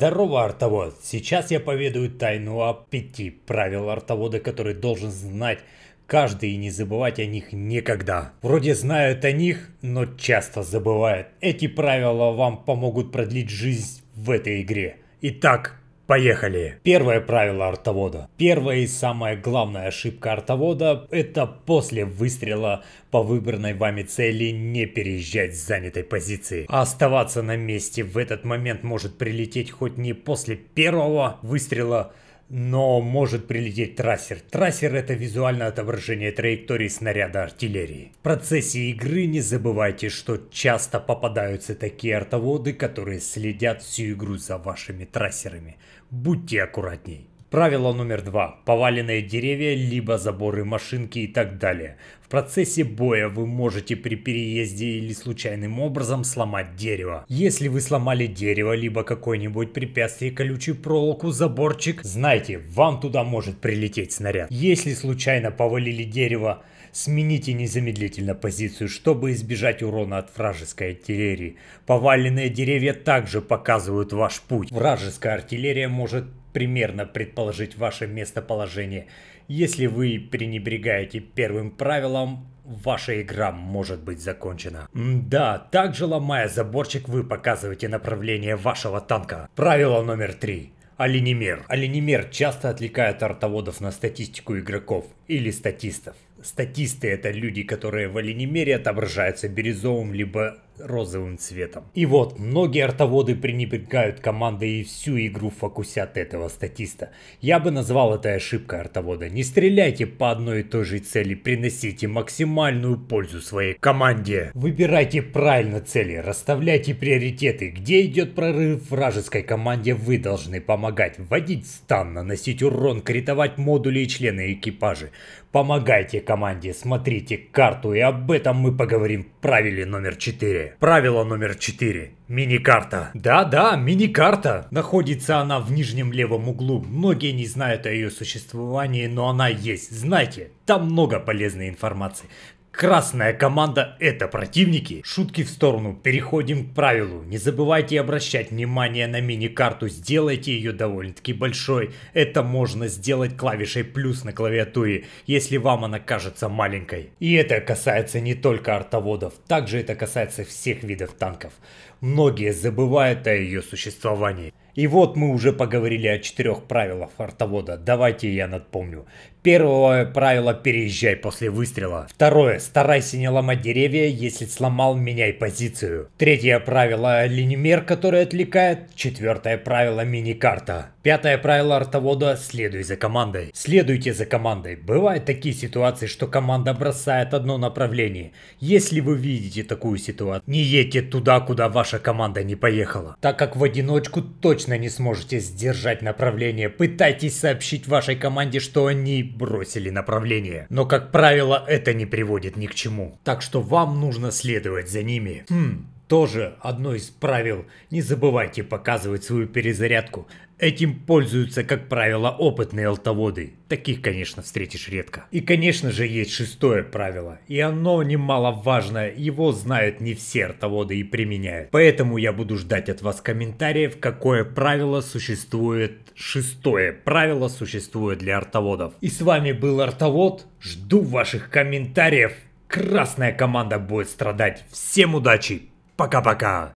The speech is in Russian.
Здорово, артовод! Сейчас я поведаю тайну о пяти правил артовода, которые должен знать каждый и не забывать о них никогда. Вроде знают о них, но часто забывают. Эти правила вам помогут продлить жизнь в этой игре. Итак, Поехали! Первое правило артовода. Первая и самая главная ошибка артовода – это после выстрела по выбранной вами цели не переезжать с занятой позиции. А оставаться на месте в этот момент может прилететь хоть не после первого выстрела, но может прилететь трассер. Трассер это визуальное отображение траектории снаряда артиллерии. В процессе игры не забывайте, что часто попадаются такие артоводы, которые следят всю игру за вашими трассерами. Будьте аккуратней. Правило номер два. Поваленные деревья, либо заборы, машинки и так далее. В процессе боя вы можете при переезде или случайным образом сломать дерево. Если вы сломали дерево, либо какое-нибудь препятствие, колючую проволоку, заборчик, знайте, вам туда может прилететь снаряд. Если случайно повалили дерево, смените незамедлительно позицию, чтобы избежать урона от вражеской артиллерии. Поваленные деревья также показывают ваш путь. Вражеская артиллерия может примерно предположить ваше местоположение. Если вы пренебрегаете первым правилом, ваша игра может быть закончена. да, также ломая заборчик, вы показываете направление вашего танка. Правило номер три. Оленимер. Оленимер часто отвлекает артоводов на статистику игроков или статистов. Статисты — это люди, которые в оленемере отображаются бирюзовым либо розовым цветом. И вот, многие артоводы пренебрегают командой и всю игру фокусят этого статиста. Я бы назвал это ошибкой артовода. Не стреляйте по одной и той же цели, приносите максимальную пользу своей команде. Выбирайте правильно цели, расставляйте приоритеты. Где идет прорыв вражеской команде, вы должны помогать. Вводить стан, наносить урон, критовать модули и члены экипажа. Помогайте команде, смотрите карту, и об этом мы поговорим в правиле номер 4. Правило номер 4. Мини-карта. Да-да, мини-карта. Находится она в нижнем левом углу. Многие не знают о ее существовании, но она есть. Знайте, там много полезной информации. Красная команда – это противники. Шутки в сторону, переходим к правилу. Не забывайте обращать внимание на мини-карту, сделайте ее довольно-таки большой. Это можно сделать клавишей плюс на клавиатуре, если вам она кажется маленькой. И это касается не только артоводов, также это касается всех видов танков. Многие забывают о ее существовании. И вот мы уже поговорили о четырех правилах фортовода. Давайте я напомню. Первое правило – переезжай после выстрела. Второе – старайся не ломать деревья, если сломал, меняй позицию. Третье правило – линемер, который отвлекает. Четвертое правило – мини-карта. Пятое правило артовода – следуй за командой. Следуйте за командой. Бывают такие ситуации, что команда бросает одно направление. Если вы видите такую ситуацию, не едьте туда, куда ваша команда не поехала. Так как в одиночку точно точно не сможете сдержать направление, пытайтесь сообщить вашей команде, что они бросили направление. Но, как правило, это не приводит ни к чему. Так что вам нужно следовать за ними. Хм, тоже одно из правил. Не забывайте показывать свою перезарядку. Этим пользуются, как правило, опытные алтоводы. Таких, конечно, встретишь редко. И, конечно же, есть шестое правило. И оно немаловажно. Его знают не все алтоводы и применяют. Поэтому я буду ждать от вас комментариев, какое правило существует. Шестое правило существует для артоводов. И с вами был Артовод. Жду ваших комментариев. Красная команда будет страдать. Всем удачи! Paca, paca.